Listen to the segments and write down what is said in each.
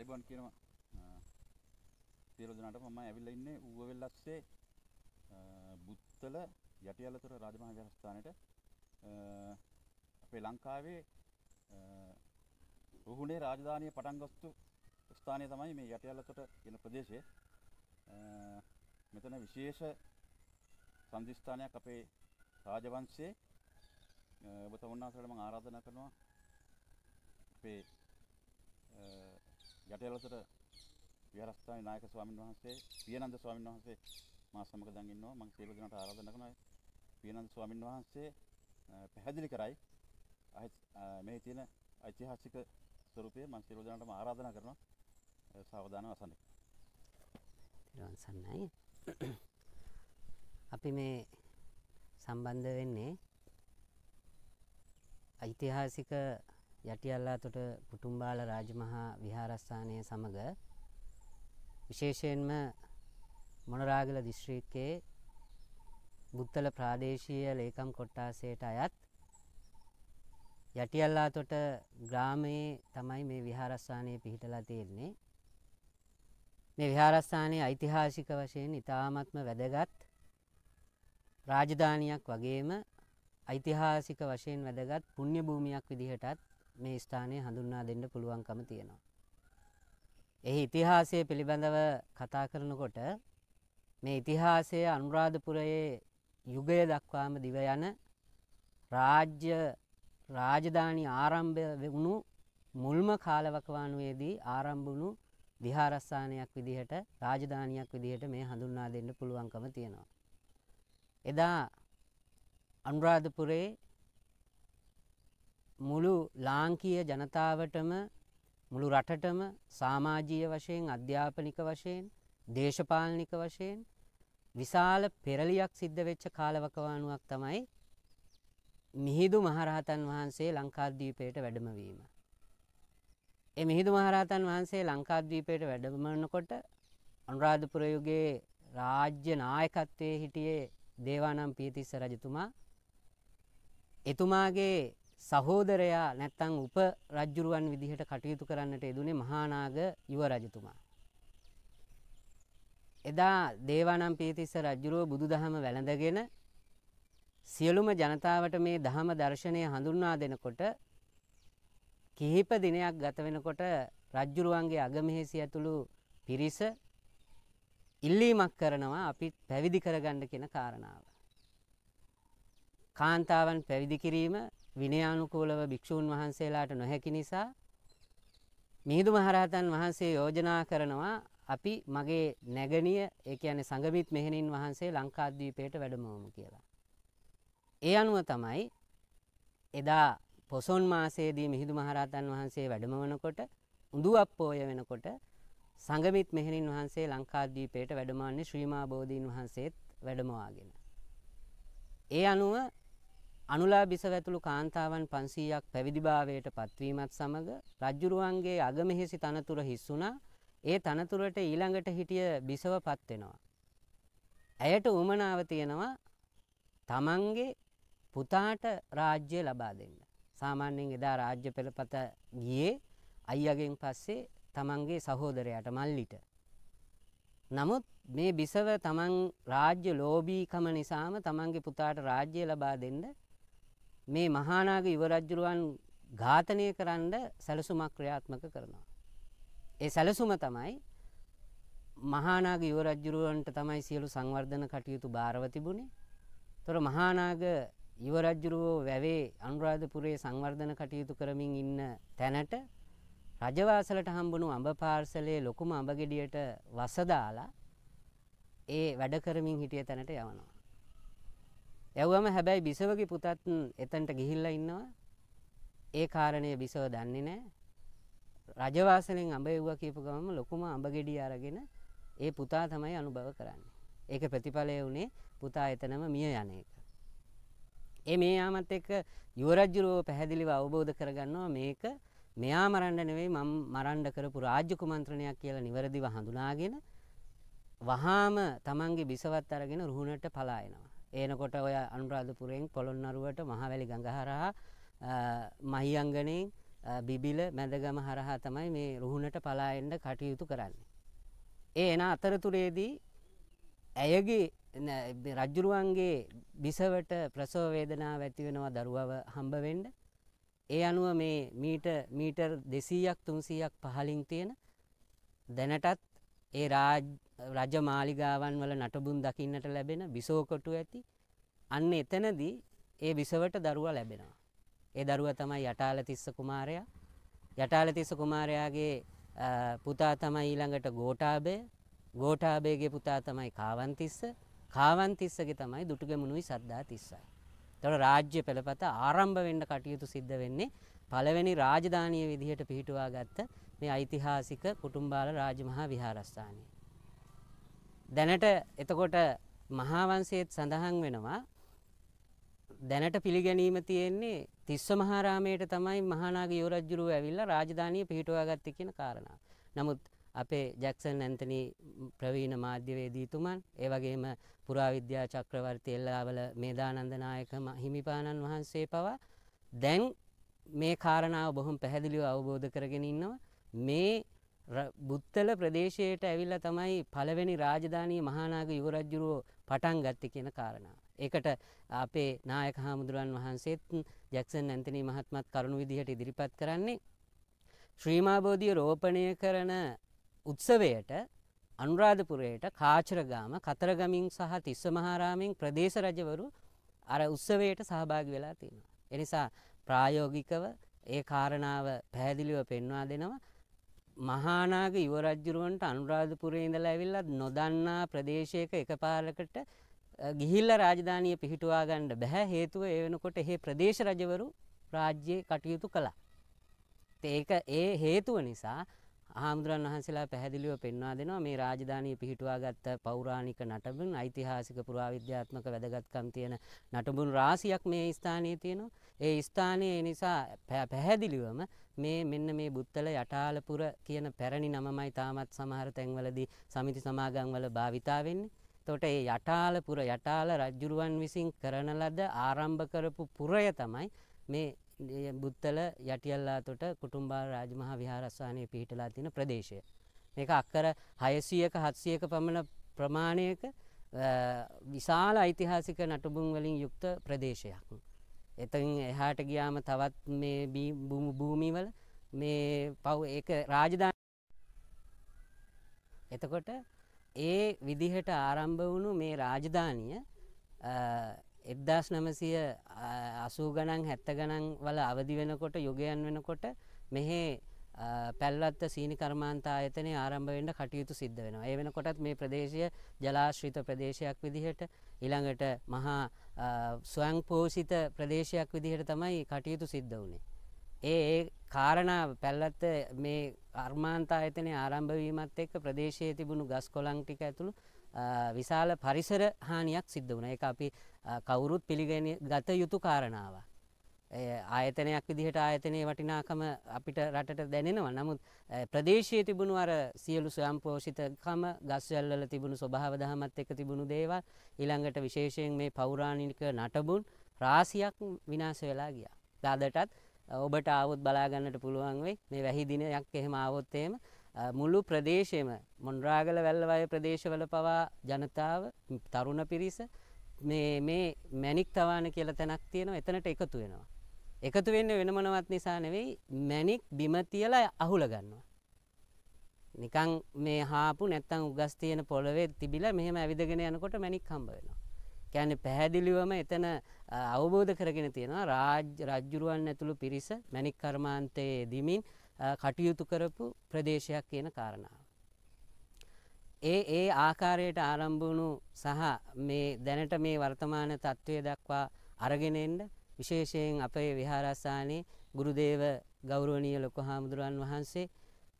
අයිබන් කියනවා තේරෝදනට මම ඇවිල්ලා ඉන්නේ ඌවවෙල්ලස්සේ බුත්තල යටියලතොර රාජමහා විහාරස්ථානෙට අපේ ලංකාවේ රුහුණේ රාජධානිය පටන්ගස්තු ස්ථානය තමයි මේ යටියලතොට කියන ප්‍රදේශය මෙතන විශේෂ සංධිස්ථානයක් අපේ රාජවංශයේ ඔබ තමුන්නාසලට මම ආරාධනා කරනවා අපේ යටයලසට විහාරස්ථානයේ නායක ස්වාමින් වහන්සේ පියනන්ද ස්වාමින් වහන්සේ මා සමග දැන් ඉන්නවා මම සියලු දෙනාට ආරාධනා කරනවා පියනන්ද ස්වාමින් වහන්සේ පැහැදිලි කරයි මේ තියෙන ඓතිහාසික ස්වරූපය මම සියලු දෙනාටම ආරාධනා කරනවා සාවධානව අසන්න. සන්නයි. අපි මේ සම්බන්ධ වෙන්නේ ඓතිහාසික යටිඅල්ලාතොට පුටුම්බාල රාජමහා විහාරස්ථානය සමග විශේෂයෙන්ම මොනරාගල දිස්ත්‍රික්කයේ බුත්තල ප්‍රාදේශීය ලේකම් කොට්ටාසයට අයත් යටියල්ලාතොට ග්‍රාමයේ තමයි මේ විහාරස්ථානය පිහිටලා තියෙන්නේ. මේ විහාරස්ථානයේ ඓතිහාසික වශයෙන් ඉතාමත්ම වැදගත් රාජධානියක් වගේම ඓතිහාසික වශයෙන් වැදගත් පුණ්‍ය භූමියක් විදිහටත් මේ ස්ථානය හඳුන්වා දෙන්න පුළුවන්කම තියෙනවා. එහි ඉතිහාසය පිළිබඳව කතා කරනකොට මේ ඉතිහාසය අනුරාධපුරයේ යුගය දක්වාම දිව යන රාජ්‍ය රාජධානි ආරම්භ වුණු මුල්ම කාලවකවානුවේදී ආරම්භ වුණු විහාරස්ථානයක් විදිහට රාජධානියක් විදිහට මේ හඳුන්වා දෙන්න පුළුවන්කම තියෙනවා. එදා අනුරාධපුරේ මුළු ලාංකීය ජනතාවටම මුළු රටටම සාමාජීය වශයෙන් අධ්‍යාපනික වශයෙන් දේශපාලනික වශයෙන් විශාල පෙරලියක් සිද්ධ වෙච්ච කාලවකවානුවක් තමයි මිහිදු මහරහතන් වහන්සේ ලංකාද්වීපයට වැඩමවීම. ඒ මිහිදු මහරහතන් වහන්සේ ලංකාද්වීපයට වැඩමවනකොට අනුරාධපුර යුගයේ රාජ්‍ය නායකත්වයේ හිටියේ දේවානම් පියතිස්ස රජතුමා එතුමාගේ සහෝදරයා නැත්තං උප රජ්ජුරුවන් විදිහට කටයුතු කරන්නට යෙදුනේ මහානාග යුව රජතුමා. එදා දේවානම් පීතිස්ස රජ්ජුරුව බුදු දහම වැළඳගෙන සියලුම ජනතාවට මේ දහම දර්ශනය හඳුන්වා දෙනකොට කිහිප දිනයක් ගත වෙනකොට රජ්ජුරුවන්ගේ අගමෙහෙසි ඇතුළු පිරිස ඉල්ලීමක් කරනවා අපි පැවිදි කරගන්න කියන කාරණාව. කාන්තාවන් පැවිදි කිරීම විනයානුකූලව භික්ෂූන් වහන්සේලාට නොහැකි නිසා මිහිඳු මහරහතන් වහන්සේ යෝජනා කරනවා අපි මගේ නැගණිය ඒ කියන්නේ සංගමිත් මෙහෙණින් වහන්සේ ලංකාද්වීපයට වැඩමවමු කියලා. ඒ අනුව තමයි එදා පොසොන් මාසයේදී මිහිඳු මහරහතන් වහන්සේ වැඩමවනකොට උඳුවප් පෝය වෙනකොට සංගමිත් මෙහෙණින් වහන්සේ ලංකාද්වීපයට වැඩමවන්නේ ශ්‍රීමා බෝධීන් වහන්සේත් වැඩමවාගෙන. ඒ අනුව අනුලා බිසවැතුළු කාන්තාවන් 500ක් පැවිදිභාවයට පත්වීමත් සමග රජ්ජුරුවන්ගේ අගමෙහෙසි තනතුර හිස් වුණා. ඒ තනතුරට ඊළඟට හිටිය බිසවපත් වෙනවා. ඇයට උමනාව තියෙනවා තමන්ගේ පුතාට රාජ්‍ය ලබා දෙන්න. සාමාන්‍යයෙන් එදා රාජ්‍ය පෙළපත ගියේ අයියාගෙන් පස්සේ තමන්ගේ සහෝදරයාට මල්ලිට. නමුත් මේ බිසව තමන් රාජ්‍ය ලෝභීකම නිසාම තමන්ගේ පුතාට රාජ්‍ය ලබා දෙන්න මේ මහානාග යුවරජ්ජුරුවන් ඝාතනය කරන්න සැලසුමක් ක්‍රියාත්මක කරනවා. ඒ සැලසුම තමයි මහානාග යුවරජ්ජුරුවන්ට තමයි සියලු සංවර්ධන කටයුතු භාරව තිබුණේ. තොර මහානාග යුවරජ්ජුරුවෝ වැවේ අනුරාධපුරයේ සංවර්ධන කටයුතු කරමින් ඉන්න තැනට රජවාසලට හම්බුණු අඹ පාර්සලේ ලොකුම අඹගෙඩියට වසදාලා ඒ වැඩ කරමින් හිටිය තැනට යවනවා. ඇව්වම හැබැයි බිසවගේ පුතත් එතනට ගිහිල්ලා ඉන්නවා. ඒ කාරණය බිසව දන්නේ නැහැ. රජවාසලෙන් අඹ එව්වා කියපු ගමම ලොකුම අඹ ගෙඩිය අරගෙන ඒ පුතා තමයි අනුභව කරන්නේ. ඒක ප්‍රතිඵලය වුණේ පුතා එතනම මිය යන එක. ඒ මේ යාමත් එක්ක යුවරජ්ජුරුව පැහැදිලිව අවබෝධ කරගන්නවා මේක මෙයා මරන්න නෙවෙයි මම මරන්න කරපු රාජ්‍ය කුමන්ත්‍රණයක් කියලා නිවැරදිව හඳුනාගෙන වහාම තමන්ගේ බිසවත් අරගෙන රුහුණට පලා එනවා. එනකොට ඔය අනුරාධපුරයෙන් පොළොන්නරුවට මහවැලි ගඟහරහා මහියංගනයෙන් බිබිල මැදගම හරහා තමයි මේ රුහුණට පලාෙන්ඩ කටයුතු කරන්නේ. ඒ එන අතරතුරේදී ඇයගේ රජ්ජුරුවන්ගේ බිසවට ප්‍රසෝවේදනා ඇතිවෙනවා දරුවව හම්බවෙන්ඩ ඒ අනුව මේ මීට මීටර් දෙසීයක් තුන්සීයක් පහලින් තියෙන දැනටත් ඒ රාජ්‍ය රජ මාලිගාවන් වල නටබුන් දකින්නට ලැබෙන විසෝකොටු ඇති අන්න එතනදී ඒ විසවට දරුවා ලැබෙනවා. ඒ දරුවා තමයි යටාලතිස්ස කුමාරයා. යටාලතිස්ස කුමාරයාගේ පුතා තමයි ඊළඟට ගෝඨාභය. ගෝඨාභයගේ පුතා තමයි කාවන්තිස්ස. කාවන්තිස්සගේ තමයි දුටුගැමුණුයි සද්දාතිස්සයි. එතකොට රාජ්‍ය පෙළපත ආරම්භ වෙන්න කටයුතු සිද්ධ වෙන්නේ පළවෙනි රාජධානිය විදිහට පිහිටුවාගත්ත මේ ඓතිහාසික කුටුම්බාල රාජමහා විහාරස්ථානයේ. දැනට එතකොට මහාවංසයේත් සඳහන් වෙනවා දැනට පිළිගැනීම තියෙන්නේ තිස්ස මහාරාමයට තමයි මහානාග යෝරජ්ජුරුව ඇවිල්ලා රාජධානිය පිහිටුවා ගත්තේ කියන කාරණා. නමුත් අපේ ජැක්සන් ඇන්තනි ප්‍රවීණ මාධ්‍යවේදීතුමන් ඒ වගේම පුරාවිද්‍යා චක්‍රවර්ති එල්ලාවල මේදානන්ද නායක හිමිපාණන් වහන්සේ පවා දැන් මේ කාරණාව බොහොම පැහැදිලිව අවබෝධ කරගෙන ඉන්නවා. මේ බුත්තල ප්‍රදේශයට ඇවිල්ලා තමයි පළවෙනි රාජධානී මහානාග යුවරජ්ජුරුවෝ පටන් ගත්තේ කියන කාරණාව. ඒකට අපේ නායක හාමුදුරන් වහන්සේත් ජැක්සන් ඇන්තනී මහත්මත් කරුණු විදිහට ඉදිරිපත් කරන්නේ ශ්‍රීමාබෝධිය රෝපණය කරන උත්සවයට අනුරාධපුරයට කාචරගාම කතරගමින් සහ තිස්ස මහාරාමෙන් ප්‍රදේශ රජවරු අර උත්සවයට සහභාගි වෙලා තියෙනවා. එනිසා ප්‍රායෝගිකව ඒ කාරණාව පැහැදිලිව පෙන්වා දෙනවා මහානාග යුවරජ්ජුරුවන්ට අනුරාධපුරේ ඉඳලා ඇවිල්ලා නොදන්නා ප්‍රදේශයක එකපාරකට ගිහිල්ලා රාජධානිය පිහිටුවා ගන්න බෑ හේතුව ඒ වෙනකොට එහේ ප්‍රදේශ රජවරු රාජ්‍යයේ කටයුතු කළා. ඒක ඒ හේතුව නිසා හාමුදුරන් වහන්සේලා පැහැදිලිව පෙන්වා දෙනවා මේ රාජධානිය පිහිටුවාගත්ත පෞරාණික නටබුන් ඓතිහාසික පුරාවිද්‍යාත්මක වැදගත්කම් තියෙන නටබුන් රාශියක් මේ ස්ථානයේ තියෙනවා. ඒ ස්ථානයේ නිසා පැහැදිලිවම මේ මෙන්න මේ බුත්තල යටාලපුර කියන පැරණි නමමයි තාමත් සමහර තැන්වලදී සමිති සමාගම් වල භාවිතා වෙන්නේ. එතකොට ඒ යටාලපුර යටාල රජුරුවන් විසින් කරන ලද ආරම්භ කරපු පුරය තමයි මේ බුත්තල යටියල්ලාතොට කුටුම්බා රාජමහා විහාරස්ථානයේ පිහිටලා තියෙන ප්‍රදේශය. මේක අක්කර 600ක 700ක පමණ ප්‍රමාණයක විශාල ඓතිහාසික නටබුන් වලින් යුක්ත ප්‍රදේශයක්. එතෙන් එහාට ගියාම තවත් මේ භූමිවල මේ පව් ඒක රාජධානි එතකොට ඒ විදිහට ආරම්භ වුණු මේ රාජධානිය එක්දස් නමසය අසූ ගණන් හැත්ත ගණන් වල අවදි වෙනකොට යොගයන් වෙනකොට මෙහේ පැල්ලත්ත සීනි කර්මාන්තා ආයතනය ආරම්භවෙන්ට කටයුතු සිද්ධ වෙනවා. ඒ වෙනකොටත් මේ ප්‍රදේශය ජලාශ්‍රිත ප්‍රදේශයක් විදිහට ඊළඟට මහා ස්වං පෝෂිත ප්‍රදේශයක් විදිහට තමයි කටයුතු සිද්ධ වුණේ. ඒ ඒ කාරණා පැල්ලත්ත මේ අර්මාන්තා ආයතනය ආරම්භවීමත් එක්ක ප්‍රදේශයේ තිබුණු ගස් කොළන් ටික ඇතුළු විශාල පරිසර හානියක් සිද්ධ වුණා. ඒක අපි කවුරුත් පිළිගෙන ගත යුතු කාරණාවක්. ආයතනයක් විදිහට ආයතනයේ වටිනාකම අපිට රටට දැනෙනවා. නමුත් ප්‍රදේශයේ තිබුණු අර සියලු ස්වයංපෝෂිතකම, ගස්වැල්වල තිබුණු ස්වභාව දහමත් එක්ක තිබුණු දේවල් ඊළඟට විශේෂයෙන් මේ පෞරාණික නටබුන් රාශියක් විනාශ වෙලා ගියා. දාදටත් ඔබට ආවොත් බලා ගන්නට පුළුවන් වෙයි. මේ වැහි දිනයක් එහෙම ආවොත් එහෙම මුළු ප්‍රදේශයම මොන්රාගල වැල්ලවය ප්‍රදේශවල පවා ජනතාව තරුණ පිරිස මේ මේ මැනික් තවාන කියලා තැනක් තියෙනවා එතනට එකතු වෙනවා. එකතු වෙන්න වෙන මොනවත් නිසා නෙවෙයි මැනික් බිම තියලා අහුල ගන්නවා. නිකන් මේ හාපු නැත්තම් උගස් තියෙන පොළවේ තිබිලා මෙහෙම ඇවිදගෙන යනකොට මැනික් හම්බ වෙනවා. කියන්නේ පැහැදිලිවම එතන අවබෝධ කරගෙන තියෙනවා රාජ්‍ය රජුරුවන් ඇතුළු පිරිස මැනික් කර්මාන්තයේ දිමින් කටයුතු කරපු ප්‍රදේශයක් කියන කාරණාව. ඒ ඒ ආකාරයට ආරම්භ වුණු සහ මේ දැනට මේ වර්තමාන තත්ත්වය දක්වා අරගෙන එන්න විශේෂයෙන් අපේ විහාරස්ථානයේ ගුරුදේව ගෞරවනීය ලොකු හාමුදුරන් වහන්සේ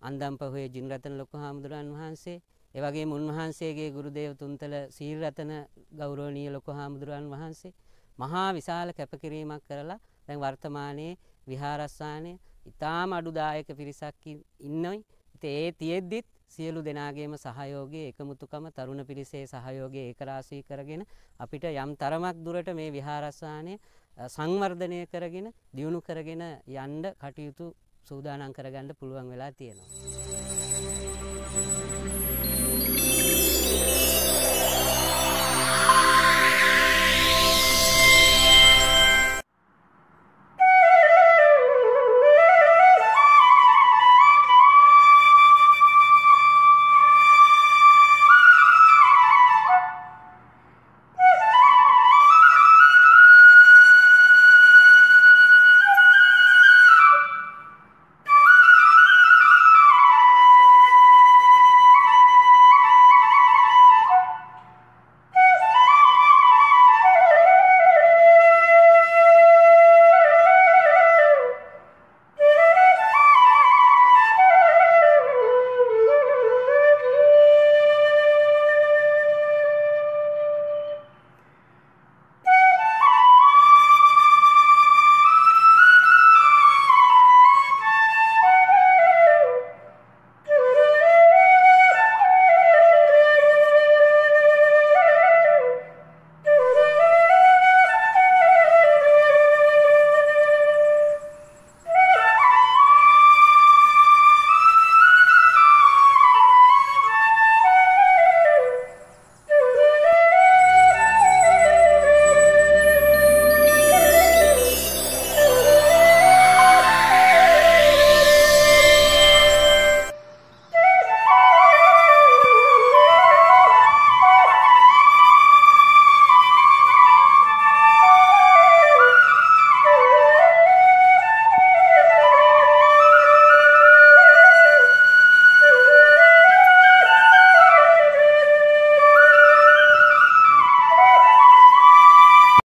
අන්දම්පහුවේ ජිනරතන ලොකු හාමුදුරන් වහන්සේ එවැගේම උන්වහන්සේගේ ගුරුදේව තුන්තල සීලරතන ගෞරවනීය ලොකු හාමුදුරන් වහන්සේ මහා විශාල කැපකිරීමක් කරලා දැන් වර්තමානයේ විහාරස්ථානයේ ඉතාම අඩුදායක පිරිසක් ඉන්නයි. ඉතින් ඒ තියෙද්දිත් සියලු දෙනාගේම සහයෝගය එකමුතුකම තරුණ පිරිසේ සහයෝගය ඒකරාශී කරගෙන අපිට යම් තරමක් දුරට මේ විහාරස්ථානය සංවර්ධනය කරගෙන දියුණු කරගෙන යන්න කටයුතු සූදානම් කරගන්න පුළුවන් වෙලා තියෙනවා.